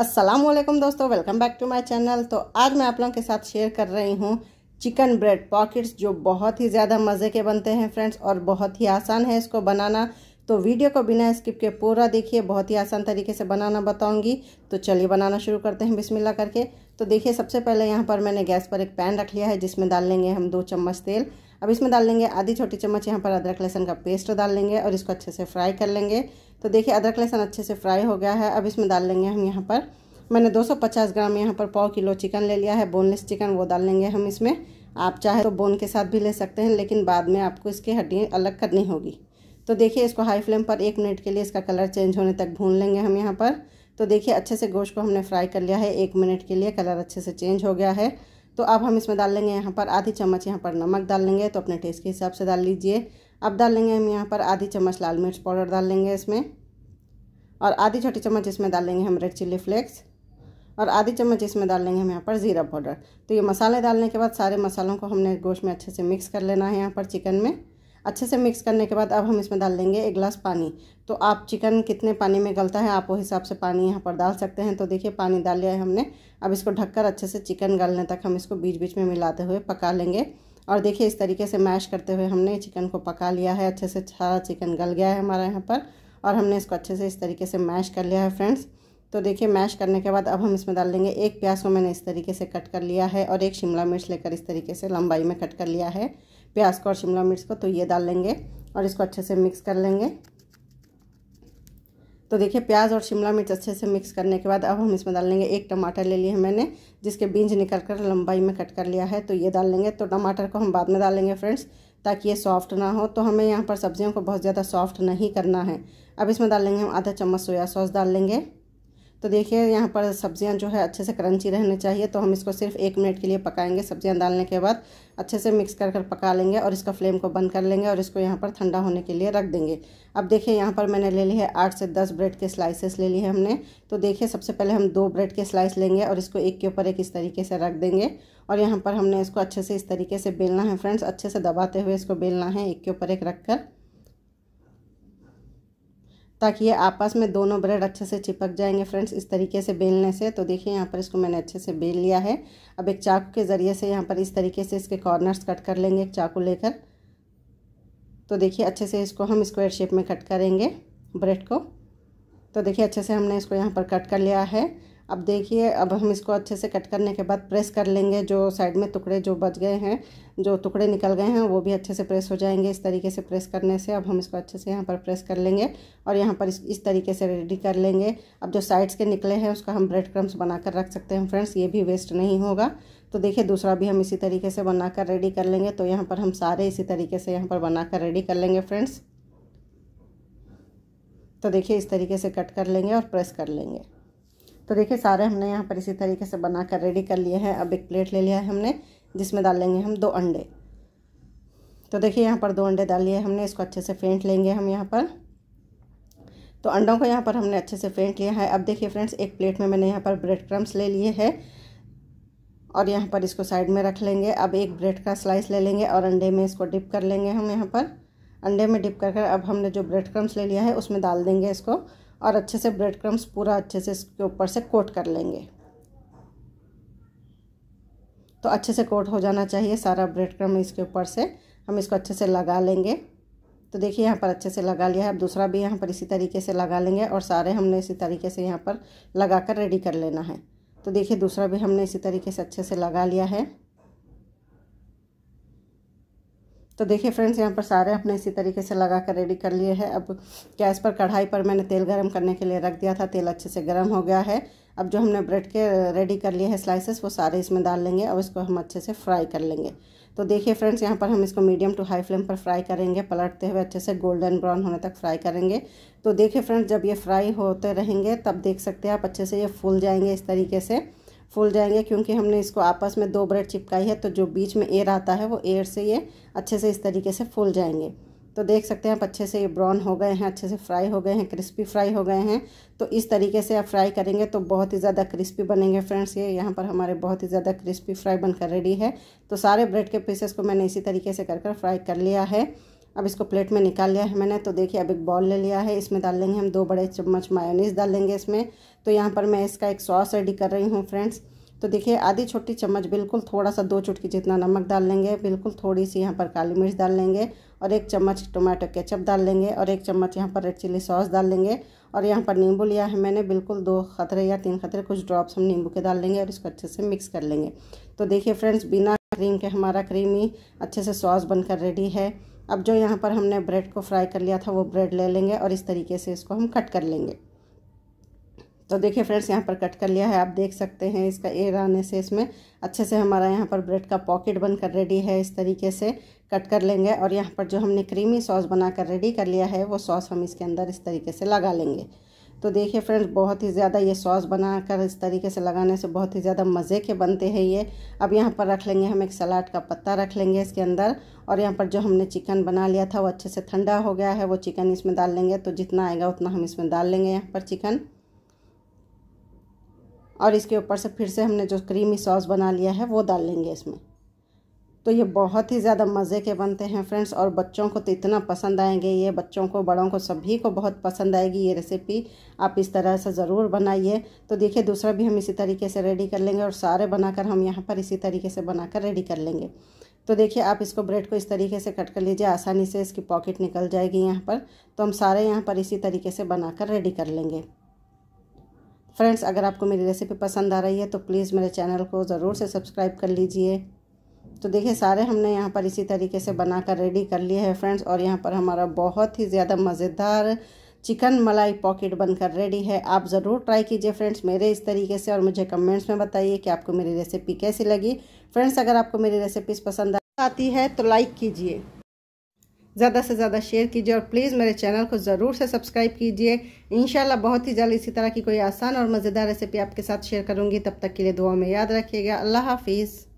असलम दोस्तों welcome back to my channel तो आज मैं आप लोगों के साथ शेयर कर रही हूँ चिकन ब्रेड पॉकेट्स जो बहुत ही ज़्यादा मज़े के बनते हैं फ्रेंड्स और बहुत ही आसान है इसको बनाना तो वीडियो को बिना स्किप के पूरा देखिए बहुत ही आसान तरीके से बनाना बताऊंगी तो चलिए बनाना शुरू करते हैं बिस्मिल्ला करके तो देखिए सबसे पहले यहाँ पर मैंने गैस पर एक पैन रख लिया है जिसमें डाल लेंगे हम दो चम्मच तेल अब इसमें डाल देंगे आधी छोटी चम्मच यहाँ पर अदरक लहसन का पेस्ट डाल लेंगे और इसको अच्छे से फ्राई कर लेंगे तो देखिए अदरक लहसन अच्छे से फ्राई हो गया है अब इसमें डाल लेंगे हम यहाँ पर मैंने 250 ग्राम यहाँ पर पाव किलो चिकन ले लिया है बोनलेस चिकन वो डाल लेंगे हम इसमें आप चाहे तो बोन के साथ भी ले सकते हैं लेकिन बाद में आपको इसकी हड्डियाँ अलग करनी होगी तो देखिए इसको हाई फ्लेम पर एक मिनट के लिए इसका कलर चेंज होने तक भून लेंगे हम यहाँ पर तो देखिए अच्छे से गोश्त को हमने फ्राई कर लिया है एक मिनट के लिए कलर अच्छे से चेंज हो गया है तो अब हम इसमें डाल लेंगे यहाँ पर आधी चम्मच यहाँ पर नमक डाल लेंगे तो अपने टेस्ट के हिसाब से डाल लीजिए अब डाल लेंगे हम यहाँ पर आधी चम्मच लाल मिर्च पाउडर डाल लेंगे इसमें और आधी छोटी चम्मच इसमें डाल लेंगे हम रेड चिल्ली फ्लेक्स और आधी चम्मच इसमें डाल लेंगे हम यहाँ पर ज़ीरा पाउडर तो ये मसाले डालने के बाद सारे मसालों को हमने गोश्त में अच्छे से मिक्स कर लेना है यहाँ पर चिकन में अच्छे से मिक्स करने के बाद अब हम इसमें डाल देंगे एक गिलास पानी तो आप चिकन कितने पानी में गलता है आप वो हिसाब से पानी यहाँ पर डाल सकते हैं तो देखिए पानी डाल लिया है हमने अब इसको ढककर अच्छे से चिकन गलने तक हम इसको बीच बीच में मिलाते हुए पका लेंगे और देखिए इस तरीके से मैश करते हुए हमने चिकन को पका लिया है अच्छे से सारा चिकन गल गया है हमारा यहाँ पर और हमने इसको अच्छे से इस तरीके से मैश कर लिया है फ्रेंड्स तो देखिए मैश करने के बाद अब हम इसमें डाल देंगे एक प्याज को मैंने इस तरीके से कट कर लिया है और एक शिमला मिर्च लेकर इस तरीके से लंबाई में कट कर लिया है प्याज को और शिमला मिर्च को तो ये डाल लेंगे और इसको अच्छे से मिक्स कर लेंगे तो देखिए प्याज और शिमला मिर्च अच्छे से मिक्स करने के बाद अब हम इसमें डाल लेंगे एक टमाटर ले लिया है मैंने जिसके बीज निकल कर लंबाई में कट कर लिया है तो ये डाल लेंगे तो टमाटर को हम बाद में डालेंगे फ्रेंड्स ताकि ये सॉफ्ट ना हो तो हमें यहाँ पर सब्जियों को बहुत ज़्यादा सॉफ्ट नहीं करना है अब इसमें डाल लेंगे हम आधा चम्मच सोया सॉस डाल लेंगे तो देखिए यहाँ पर सब्जियाँ जो है अच्छे से क्रंची रहने चाहिए तो हम इसको सिर्फ एक मिनट के लिए पकाएंगे सब्जियाँ डालने के बाद अच्छे से मिक्स कर कर पका लेंगे और इसका फ्लेम को बंद कर लेंगे और इसको यहाँ पर ठंडा होने के लिए रख देंगे अब देखिए यहाँ पर मैंने ले ली है आठ से दस ब्रेड के स्लाइसेस ले लिए हमने तो देखिए सबसे पहले हम दो ब्रेड के स्लाइस लेंगे और इसको एक के ऊपर एक इस तरीके से रख देंगे और यहाँ पर हमने इसको अच्छे से इस तरीके से बेलना है फ्रेंड्स अच्छे से दबाते हुए इसको बेलना है एक के ऊपर एक रख कर ताकि ये आपस में दोनों ब्रेड अच्छे से चिपक जाएंगे फ्रेंड्स इस तरीके से बेलने से तो देखिए यहाँ पर इसको मैंने अच्छे से बेल लिया है अब एक चाकू के ज़रिए से यहाँ पर इस तरीके से इसके कॉर्नर्स कट कर लेंगे एक चाकू लेकर तो देखिए अच्छे से इसको हम स्क्वायर शेप में कट करेंगे ब्रेड को तो देखिए अच्छे से हमने इसको यहाँ पर कट कर लिया है अब देखिए अब हम इसको अच्छे से कट करने के बाद प्रेस कर लेंगे जो साइड में टुकड़े जो बच गए हैं जो टुकड़े निकल गए हैं वो भी अच्छे से प्रेस हो जाएंगे इस तरीके से प्रेस करने से अब हम इसको अच्छे से यहाँ पर प्रेस कर लेंगे और यहाँ पर इस, इस तरीके से रेडी कर लेंगे अब जो साइड्स के निकले हैं उसका हम ब्रेड क्रम्स बना कर रख सकते हैं फ्रेंड्स ये भी वेस्ट नहीं होगा तो देखिए दूसरा भी हम इसी तरीके से बना कर रेडी कर लेंगे तो यहाँ पर हम सारे इसी तरीके से यहाँ पर बना कर रेडी कर लेंगे फ्रेंड्स तो देखिए इस तरीके से कट कर लेंगे और प्रेस कर लेंगे तो देखिए सारे हमने यहाँ पर इसी तरीके से बना कर रेडी कर लिए हैं अब एक प्लेट ले लिया है हमने जिसमें डाल लेंगे हम दो अंडे तो देखिए यहाँ पर दो अंडे डाल लिए हमने इसको अच्छे से फेंट लेंगे हम यहाँ पर तो अंडों को यहाँ पर हमने अच्छे से फेंट लिया है अब देखिए फ्रेंड्स एक प्लेट में मैंने यहाँ पर ब्रेड क्रम्स ले लिए हैं और यहाँ पर इसको साइड में रख लेंगे अब एक ब्रेड का स्लाइस ले लेंगे और अंडे में इसको डिप कर लेंगे हम यहाँ पर अंडे में डिप कर कर अब हमने जो ब्रेड क्रम्स ले लिया है उसमें डाल देंगे इसको और अच्छे से ब्रेड क्रम्स पूरा अच्छे से इसके ऊपर से कोट कर लेंगे तो अच्छे से कोट हो जाना चाहिए सारा ब्रेड क्रम इसके ऊपर से हम इसको अच्छे से लगा लेंगे तो देखिए यहाँ पर अच्छे से लगा लिया है अब दूसरा भी यहाँ पर इसी तरीके से लगा लेंगे और सारे हमने इसी तरीके से यहाँ पर लगा कर रेडी कर लेना है तो देखिए दूसरा भी हमने इसी तरीके से अच्छे से लगा लिया है तो देखिए फ्रेंड्स यहाँ पर सारे अपने इसी तरीके से लगा कर रेडी कर लिए हैं अब गैस पर कढ़ाई पर मैंने तेल गर्म करने के लिए रख दिया था तेल अच्छे से गर्म हो गया है अब जो हमने ब्रेड के रेडी कर लिए हैं स्लाइसेस वो सारे इसमें डाल लेंगे और इसको हम अच्छे से फ्राई कर लेंगे तो देखिए फ्रेंड्स यहाँ पर हम इसको मीडियम टू हाई फ्लेम पर फ्राई करेंगे पलटते हुए अच्छे से गोल्डन ब्राउन होने तक फ्राई करेंगे तो देखिए फ्रेंड्स जब ये फ्राई होते रहेंगे तब देख सकते हैं आप अच्छे से ये फूल जाएंगे इस तरीके से फूल जाएंगे क्योंकि हमने इसको आपस में दो ब्रेड चिपकाई है तो जो बीच में एयर आता है वो एयर से ये अच्छे से इस तरीके से फूल जाएंगे तो देख सकते हैं आप अच्छे से ये ब्राउन हो गए हैं अच्छे से फ्राई हो गए हैं क्रिस्पी फ्राई हो गए हैं तो इस तरीके से आप फ्राई करेंगे तो बहुत ही ज़्यादा क्रिस्पी बनेंगे फ्रेंड्स ये यहाँ पर हमारे बहुत ही ज़्यादा क्रिस्पी फ्राई बनकर रेडी है तो सारे ब्रेड के पीसेस को मैंने इसी तरीके से कर कर फ्राई कर लिया है अब इसको प्लेट में निकाल लिया है मैंने तो देखिए अब एक बॉल ले लिया है इसमें डाल लेंगे हम दो बड़े चम्मच मायोनीस डाल लेंगे इसमें तो यहाँ पर मैं इसका एक सॉस रेडी कर रही हूँ फ्रेंड्स तो देखिए आधी छोटी चम्मच बिल्कुल थोड़ा सा दो चुटकी जितना नमक डाल लेंगे बिल्कुल थोड़ी सी यहाँ पर काली मिर्च डाल लेंगे और एक चम्मच टोमेटो केचप डाल लेंगे और एक चम्मच यहाँ पर रेड चिली सॉस डाल लेंगे और यहाँ पर नींबू लिया है मैंने बिल्कुल दो खतरे या तीन खतरे कुछ ड्रॉप्स हम नींबू के डाल लेंगे और इसको अच्छे से मिक्स कर लेंगे तो देखिए फ्रेंड्स बिना क्रीम के हमारा क्रीमी अच्छे से सॉस बनकर रेडी है अब जो यहाँ पर हमने ब्रेड को फ्राई कर लिया था वो ब्रेड ले लेंगे और इस तरीके से इसको हम कट कर लेंगे तो देखिए फ्रेंड्स यहाँ पर कट कर लिया है आप देख सकते हैं इसका एयर आने से इसमें अच्छे से हमारा यहाँ पर ब्रेड का पॉकेट बनकर रेडी है इस तरीके से कट कर लेंगे और यहाँ पर जो हमने क्रीमी सॉस बनाकर रेडी कर लिया है वो सॉस हम इसके अंदर इस तरीके से लगा लेंगे तो देखिए फ्रेंड्स बहुत ही ज़्यादा ये सॉस बनाकर इस तरीके से लगाने से बहुत ही ज़्यादा मज़े के बनते हैं ये अब यहाँ पर रख लेंगे हम एक सलाद का पत्ता रख लेंगे इसके अंदर और यहाँ पर जो हमने चिकन बना लिया था वो अच्छे से ठंडा हो गया है वो चिकन इसमें डाल लेंगे तो जितना आएगा उतना हम इसमें डाल लेंगे यहाँ पर चिकन और इसके ऊपर से फिर से हमने जो क्रीमी सॉस बना लिया है वो डाल लेंगे इसमें तो ये बहुत ही ज़्यादा मज़े के बनते हैं फ्रेंड्स और बच्चों को तो इतना पसंद आएंगे ये बच्चों को बड़ों को सभी को बहुत पसंद आएगी ये रेसिपी आप इस तरह से ज़रूर बनाइए तो देखिए दूसरा भी हम इसी तरीके से रेडी कर लेंगे और सारे बनाकर हम यहाँ पर इसी तरीके से बनाकर रेडी कर लेंगे तो देखिए आप इसको ब्रेड को इस तरीके से कट कर लीजिए आसानी से इसकी पॉकेट निकल जाएगी यहाँ पर तो हम सारे यहाँ पर इसी तरीके से बनाकर रेडी कर लेंगे फ्रेंड्स अगर आपको मेरी रेसिपी पसंद आ रही है तो प्लीज़ मेरे चैनल को ज़रूर से सब्सक्राइब कर लीजिए तो देखिए सारे हमने यहाँ पर इसी तरीके से बना कर रेडी कर लिए है फ्रेंड्स और यहाँ पर हमारा बहुत ही ज़्यादा मज़ेदार चिकन मलाई पॉकेट बनकर रेडी है आप ज़रूर ट्राई कीजिए फ्रेंड्स मेरे इस तरीके से और मुझे कमेंट्स में बताइए कि आपको मेरी रेसिपी कैसी लगी फ्रेंड्स अगर आपको मेरी रेसिपीज़ पसंद आती है तो लाइक कीजिए ज़्यादा से ज़्यादा शेयर कीजिए और प्लीज़ मेरे चैनल को ज़रूर से सब्सक्राइब कीजिए इन बहुत ही जल्द इसी तरह की कोई आसान और मज़ेदार रेसिपी आपके साथ शेयर करूँगी तब तक के लिए दुआ में याद रखिएगा अल्लाह हाफिज़